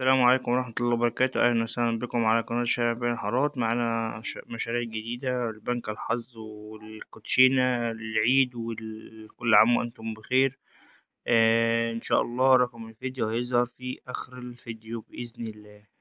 السلام عليكم ورحمة الله وبركاته أهلا وسهلا بكم على قناة شارع بين الحارات معانا مشاريع جديدة البنك الحظ والكوتشينة العيد وكل عام وأنتم بخير آه إن شاء الله رقم الفيديو هيظهر في آخر الفيديو بإذن الله